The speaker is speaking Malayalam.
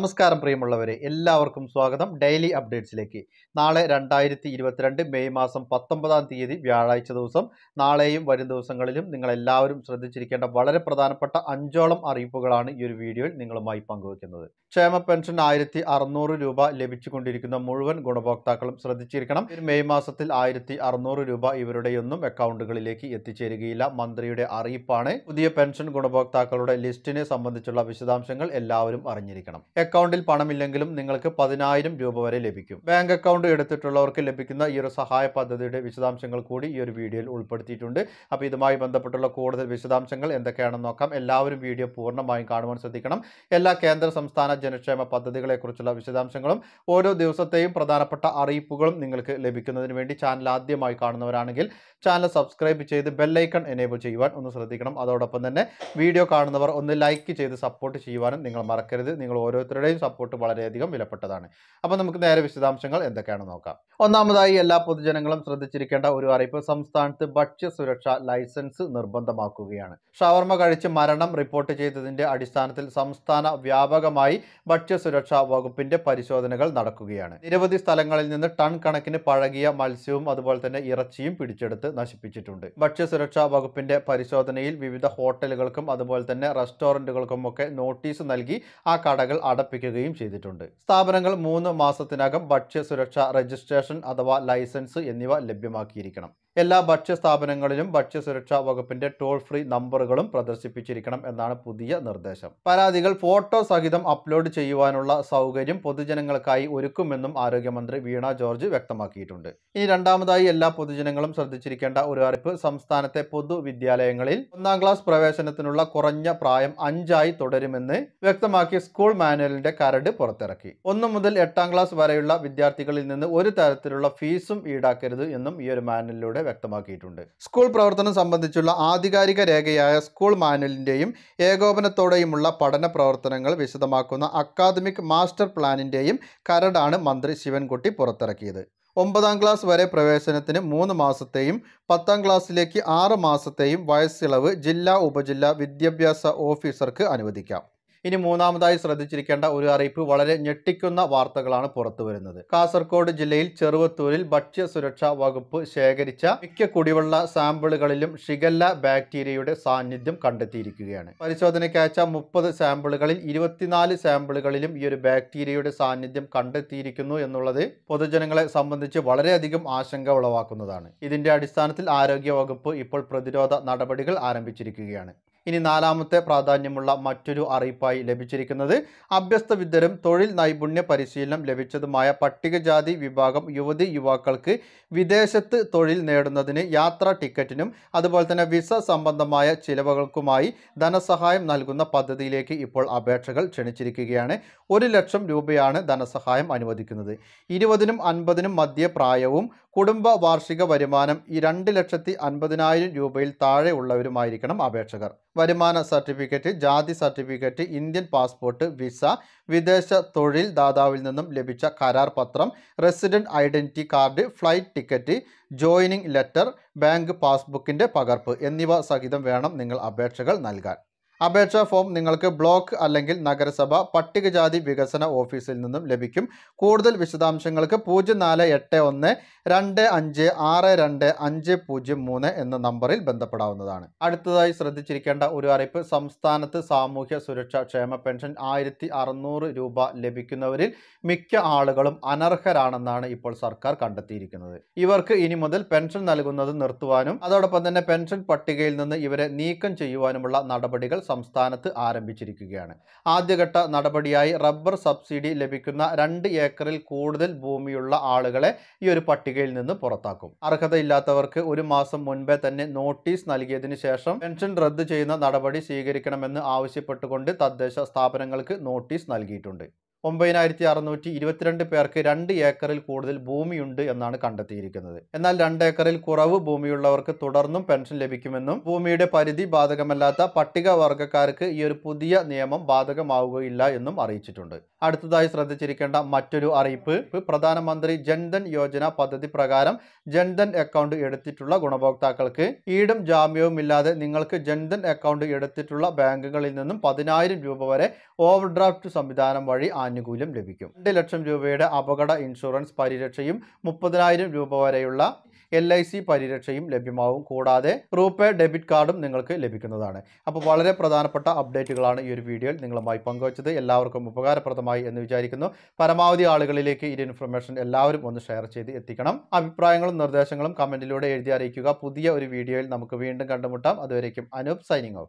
നമസ്കാരം പ്രിയമുള്ളവരെ എല്ലാവർക്കും സ്വാഗതം ഡെയിലി അപ്ഡേറ്റ്സിലേക്ക് നാളെ രണ്ടായിരത്തി ഇരുപത്തിരണ്ട് മെയ് മാസം പത്തൊമ്പതാം തീയതി വ്യാഴാഴ്ച ദിവസം നാളെയും വരും ദിവസങ്ങളിലും നിങ്ങളെല്ലാവരും ശ്രദ്ധിച്ചിരിക്കേണ്ട വളരെ പ്രധാനപ്പെട്ട അഞ്ചോളം അറിയിപ്പുകളാണ് ഈ ഒരു വീഡിയോയിൽ നിങ്ങളുമായി പങ്കുവയ്ക്കുന്നത് ക്ഷേമ പെൻഷൻ ആയിരത്തി അറുന്നൂറ് രൂപ ലഭിച്ചുകൊണ്ടിരിക്കുന്ന മുഴുവൻ ഗുണഭോക്താക്കളും ശ്രദ്ധിച്ചിരിക്കണം മെയ് മാസത്തിൽ ആയിരത്തി അറുന്നൂറ് രൂപ ഇവരുടെയൊന്നും അക്കൗണ്ടുകളിലേക്ക് എത്തിച്ചേരുകയില്ല മന്ത്രിയുടെ അറിയിപ്പാണ് പുതിയ പെൻഷൻ ഗുണഭോക്താക്കളുടെ ലിസ്റ്റിനെ സംബന്ധിച്ചുള്ള വിശദാംശങ്ങൾ എല്ലാവരും അറിഞ്ഞിരിക്കണം അക്കൗണ്ടിൽ പണമില്ലെങ്കിലും നിങ്ങൾക്ക് പതിനായിരം രൂപ വരെ ലഭിക്കും ബാങ്ക് അക്കൗണ്ട് എടുത്തിട്ടുള്ളവർക്ക് ലഭിക്കുന്ന ഈ ഒരു സഹായ പദ്ധതിയുടെ വിശദാംശങ്ങൾ കൂടി ഈ ഒരു വീഡിയോയിൽ ഉൾപ്പെടുത്തിയിട്ടുണ്ട് അപ്പോൾ ഇതുമായി ബന്ധപ്പെട്ടുള്ള കൂടുതൽ വിശദാംശങ്ങൾ എന്തൊക്കെയാണെന്ന് നോക്കാം എല്ലാവരും വീഡിയോ പൂർണ്ണമായും കാണുവാൻ ശ്രദ്ധിക്കണം എല്ലാ കേന്ദ്ര സംസ്ഥാന ജനക്ഷേമ പദ്ധതികളെക്കുറിച്ചുള്ള വിശദാംശങ്ങളും ഓരോ ദിവസത്തെയും പ്രധാനപ്പെട്ട അറിയിപ്പുകളും നിങ്ങൾക്ക് ലഭിക്കുന്നതിന് വേണ്ടി ചാനൽ ആദ്യമായി കാണുന്നവരാണെങ്കിൽ ചാനൽ സബ്സ്ക്രൈബ് ചെയ്ത് ബെല്ലൈക്കൺ എനേബിൾ ചെയ്യുവാൻ ഒന്ന് ശ്രദ്ധിക്കണം അതോടൊപ്പം തന്നെ വീഡിയോ കാണുന്നവർ ഒന്ന് ലൈക്ക് ചെയ്ത് സപ്പോർട്ട് ചെയ്യുവാനും നിങ്ങൾ മറക്കരുത് നിങ്ങൾ ഓരോരുത്തരും എല്ലാവരുടെയും സപ്പോർട്ട് വളരെയധികം വിലപ്പെട്ടതാണ് അപ്പോൾ നമുക്ക് നേരെ വിശദാംശങ്ങൾ എന്തൊക്കെയാണ് നോക്കാം ഒന്നാമതായി എല്ലാ പൊതുജനങ്ങളും ശ്രദ്ധിച്ചിരിക്കേണ്ട ഒരു അറിയിപ്പ് സംസ്ഥാനത്ത് സുരക്ഷ ലൈസൻസ് നിർബന്ധമാക്കുകയാണ് ഷവർമ കഴിച്ച് മരണം റിപ്പോർട്ട് ചെയ്തതിന്റെ അടിസ്ഥാനത്തിൽ സംസ്ഥാന വ്യാപകമായി ഭക്ഷ്യ സുരക്ഷാ വകുപ്പിന്റെ പരിശോധനകൾ നടക്കുകയാണ് നിരവധി സ്ഥലങ്ങളിൽ നിന്ന് ടൺ കണക്കിന് പഴകിയ മത്സ്യവും അതുപോലെ തന്നെ ഇറച്ചിയും പിടിച്ചെടുത്ത് നശിപ്പിച്ചിട്ടുണ്ട് ഭക്ഷ്യ സുരക്ഷാ വകുപ്പിന്റെ പരിശോധനയിൽ വിവിധ ഹോട്ടലുകൾക്കും അതുപോലെ തന്നെ റെസ്റ്റോറൻറ്റുകൾക്കും ഒക്കെ നോട്ടീസ് നൽകി ആ കടകൾ അട നടപ്പിക്കുകയും ചെയ്തിട്ടുണ്ട് സ്ഥാപനങ്ങൾ മൂന്ന് മാസത്തിനകം ഭക്ഷ്യസുരക്ഷ രജിസ്ട്രേഷൻ അഥവാ ലൈസൻസ് എന്നിവ ലഭ്യമാക്കിയിരിക്കണം എല്ലാ ഭക്ഷ്യസ്ഥാപനങ്ങളിലും ഭക്ഷ്യസുരക്ഷാ വകുപ്പിന്റെ ടോൾ ഫ്രീ നമ്പറുകളും പ്രദർശിപ്പിച്ചിരിക്കണം എന്നാണ് പുതിയ നിർദ്ദേശം പരാതികൾ ഫോട്ടോ സഹിതം അപ്ലോഡ് ചെയ്യുവാനുള്ള സൗകര്യം പൊതുജനങ്ങൾക്കായി ഒരുക്കുമെന്നും ആരോഗ്യമന്ത്രി വീണ ജോർജ് വ്യക്തമാക്കിയിട്ടുണ്ട് ഇനി രണ്ടാമതായി എല്ലാ പൊതുജനങ്ങളും ശ്രദ്ധിച്ചിരിക്കേണ്ട ഒരു അറിയിപ്പ് സംസ്ഥാനത്തെ പൊതുവിദ്യാലയങ്ങളിൽ ഒന്നാം ക്ലാസ് പ്രവേശനത്തിനുള്ള കുറഞ്ഞ പ്രായം അഞ്ചായി തുടരുമെന്ന് വ്യക്തമാക്കി സ്കൂൾ മാനുവലിന്റെ കരട് പുറത്തിറക്കി ഒന്നു മുതൽ എട്ടാം ക്ലാസ് വരെയുള്ള വിദ്യാർത്ഥികളിൽ നിന്ന് ഒരു തരത്തിലുള്ള ഫീസും ഈടാക്കരുത് എന്നും ഈ ഒരു മാനുവലിലൂടെ വ്യക്തമാക്കിയിട്ടുണ്ട് സ്കൂൾ പ്രവർത്തനം സംബന്ധിച്ചുള്ള ആധികാരിക രേഖയായ സ്കൂൾ മാനുവലിൻ്റെയും ഏകോപനത്തോടെയുമുള്ള പഠന പ്രവർത്തനങ്ങൾ വിശദമാക്കുന്ന അക്കാദമിക് മാസ്റ്റർ പ്ലാനിൻ്റെയും കരടാണ് മന്ത്രി ശിവൻകുട്ടി പുറത്തിറക്കിയത് ഒമ്പതാം ക്ലാസ് വരെ പ്രവേശനത്തിന് മൂന്ന് മാസത്തെയും പത്താം ക്ലാസ്സിലേക്ക് ആറ് മാസത്തെയും വയസ്സിളവ് ജില്ലാ ഉപജില്ലാ വിദ്യാഭ്യാസ ഓഫീസർക്ക് അനുവദിക്കാം ഇനി മൂന്നാമതായി ശ്രദ്ധിച്ചിരിക്കേണ്ട ഒരു അറിയിപ്പ് വളരെ ഞെട്ടിക്കുന്ന വാർത്തകളാണ് പുറത്തു വരുന്നത് കാസർഗോഡ് ജില്ലയിൽ ചെറുവത്തൂരിൽ ഭക്ഷ്യസുരക്ഷാ വകുപ്പ് ശേഖരിച്ച മിക്ക കുടിവെള്ള സാമ്പിളുകളിലും ഷിഗല്ല ബാക്ടീരിയയുടെ സാന്നിധ്യം കണ്ടെത്തിയിരിക്കുകയാണ് പരിശോധനയ്ക്ക് അയച്ച മുപ്പത് സാമ്പിളുകളിൽ ഇരുപത്തിനാല് സാമ്പിളുകളിലും ഈ ഒരു ബാക്ടീരിയയുടെ സാന്നിധ്യം കണ്ടെത്തിയിരിക്കുന്നു എന്നുള്ളത് പൊതുജനങ്ങളെ സംബന്ധിച്ച് വളരെയധികം ആശങ്ക ഉളവാക്കുന്നതാണ് ഇതിന്റെ അടിസ്ഥാനത്തിൽ ആരോഗ്യ വകുപ്പ് ഇപ്പോൾ പ്രതിരോധ നടപടികൾ ആരംഭിച്ചിരിക്കുകയാണ് ഇനി നാലാമത്തെ പ്രാധാന്യമുള്ള മറ്റൊരു അറിയിപ്പായി ലഭിച്ചിരിക്കുന്നത് അഭ്യസ്തവിദ്യരും തൊഴിൽ നൈപുണ്യ പരിശീലനം ലഭിച്ചതുമായ പട്ടികജാതി വിഭാഗം യുവതി യുവാക്കൾക്ക് വിദേശത്ത് തൊഴിൽ നേടുന്നതിന് യാത്രാ ടിക്കറ്റിനും അതുപോലെ തന്നെ വിസ സംബന്ധമായ ചിലവുകൾക്കുമായി ധനസഹായം നൽകുന്ന പദ്ധതിയിലേക്ക് ഇപ്പോൾ അപേക്ഷകൾ ക്ഷണിച്ചിരിക്കുകയാണ് ഒരു ലക്ഷം രൂപയാണ് ധനസഹായം അനുവദിക്കുന്നത് ഇരുപതിനും അൻപതിനും മധ്യ പ്രായവും കുടുംബ വാർഷിക വരുമാനം ഈ രണ്ട് ലക്ഷത്തി അൻപതിനായിരം രൂപയിൽ താഴെ ഉള്ളവരുമായിരിക്കണം അപേക്ഷകർ വരുമാന സർട്ടിഫിക്കറ്റ് ജാതി സർട്ടിഫിക്കറ്റ് ഇന്ത്യൻ പാസ്പോർട്ട് വിസ വിദേശ തൊഴിൽ ദാതാവിൽ നിന്നും ലഭിച്ച കരാർ പത്രം resident identity card flight ticket joining letter bank പാസ്ബുക്കിൻ്റെ പകർപ്പ് എന്നിവ സഹിതം വേണം നിങ്ങൾ അപേക്ഷകൾ നൽകാൻ അപേക്ഷാ ഫോം നിങ്ങൾക്ക് ബ്ലോക്ക് അല്ലെങ്കിൽ നഗരസഭ പട്ടികജാതി വികസന ഓഫീസിൽ നിന്നും ലഭിക്കും കൂടുതൽ വിശദാംശങ്ങൾക്ക് പൂജ്യം നാല് എട്ട് ഒന്ന് രണ്ട് അഞ്ച് ആറ് രണ്ട് അഞ്ച് പൂജ്യം മൂന്ന് എന്ന നമ്പറിൽ ബന്ധപ്പെടാവുന്നതാണ് അടുത്തതായി ശ്രദ്ധിച്ചിരിക്കേണ്ട ഒരു അറിയിപ്പ് സംസ്ഥാനത്ത് സാമൂഹ്യ സുരക്ഷാ ക്ഷേമ പെൻഷൻ ആയിരത്തി രൂപ ലഭിക്കുന്നവരിൽ മിക്ക ആളുകളും അനർഹരാണെന്നാണ് ഇപ്പോൾ സർക്കാർ കണ്ടെത്തിയിരിക്കുന്നത് ഇവർക്ക് ഇനി മുതൽ പെൻഷൻ നൽകുന്നത് നിർത്തുവാനും അതോടൊപ്പം തന്നെ പെൻഷൻ പട്ടികയിൽ നിന്ന് ഇവരെ നീക്കം ചെയ്യുവാനുമുള്ള നടപടികൾ സംസ്ഥാനത്ത് ആരംഭിച്ചിരിക്കുകയാണ് ആദ്യഘട്ട നടപടിയായി റബ്ബർ സബ്സിഡി ലഭിക്കുന്ന രണ്ട് ഏക്കറിൽ കൂടുതൽ ഭൂമിയുള്ള ആളുകളെ ഈ ഒരു പട്ടികയിൽ നിന്ന് പുറത്താക്കും അർഹതയില്ലാത്തവർക്ക് ഒരു മാസം മുൻപേ തന്നെ നോട്ടീസ് നൽകിയതിനു ശേഷം പെൻഷൻ റദ്ദ് ചെയ്യുന്ന നടപടി സ്വീകരിക്കണമെന്ന് ആവശ്യപ്പെട്ടുകൊണ്ട് തദ്ദേശ സ്ഥാപനങ്ങൾക്ക് നോട്ടീസ് നൽകിയിട്ടുണ്ട് ഒമ്പതിനായിരത്തി അറുന്നൂറ്റി ഇരുപത്തിരണ്ട് പേർക്ക് രണ്ട് ഏക്കറിൽ കൂടുതൽ ഭൂമിയുണ്ട് എന്നാണ് കണ്ടെത്തിയിരിക്കുന്നത് എന്നാൽ രണ്ട് ഏക്കറിൽ കുറവ് ഭൂമിയുള്ളവർക്ക് തുടർന്നും പെൻഷൻ ലഭിക്കുമെന്നും ഭൂമിയുടെ പരിധി ബാധകമല്ലാത്ത പട്ടികവർഗക്കാർക്ക് ഈ ഒരു പുതിയ നിയമം ബാധകമാവുകയില്ല എന്നും അറിയിച്ചിട്ടുണ്ട് അടുത്തതായി ശ്രദ്ധിച്ചിരിക്കേണ്ട മറ്റൊരു അറിയിപ്പ് പ്രധാനമന്ത്രി ജൻധൻ യോജന പദ്ധതി പ്രകാരം ജൻധൻ അക്കൗണ്ട് എടുത്തിട്ടുള്ള ഗുണഭോക്താക്കൾക്ക് ഈടും ജാമ്യവും ഇല്ലാതെ നിങ്ങൾക്ക് ജൻധൻ അക്കൗണ്ട് എടുത്തിട്ടുള്ള ബാങ്കുകളിൽ നിന്നും പതിനായിരം രൂപ വരെ ഓവർഡ്രാഫ്റ്റ് സംവിധാനം വഴി ആനുകൂല്യം ലഭിക്കും രണ്ട് ലക്ഷം രൂപയുടെ അപകട ഇൻഷുറൻസ് പരിരക്ഷയും മുപ്പതിനായിരം രൂപ വരെയുള്ള എൽ ഐ സി പരിരക്ഷയും ലഭ്യമാവും കൂടാതെ റൂപേ ഡെബിറ്റ് കാർഡും നിങ്ങൾക്ക് ലഭിക്കുന്നതാണ് അപ്പോൾ വളരെ പ്രധാനപ്പെട്ട അപ്ഡേറ്റുകളാണ് ഈ ഒരു വീഡിയോയിൽ നിങ്ങളുമായി പങ്കുവച്ചത് എല്ലാവർക്കും ഉപകാരപ്രദമായി എന്ന് വിചാരിക്കുന്നു പരമാവധി ആളുകളിലേക്ക് ഈ ഇൻഫർമേഷൻ എല്ലാവരും ഒന്ന് ഷെയർ ചെയ്ത് എത്തിക്കണം അഭിപ്രായങ്ങളും നിർദ്ദേശങ്ങളും കമൻറ്റിലൂടെ എഴുതി അറിയിക്കുക പുതിയ ഒരു വീഡിയോയിൽ നമുക്ക് വീണ്ടും കണ്ടുമുട്ടാം അതുവരേക്കും അനൂപ് സൈനിങ് ഓഫ്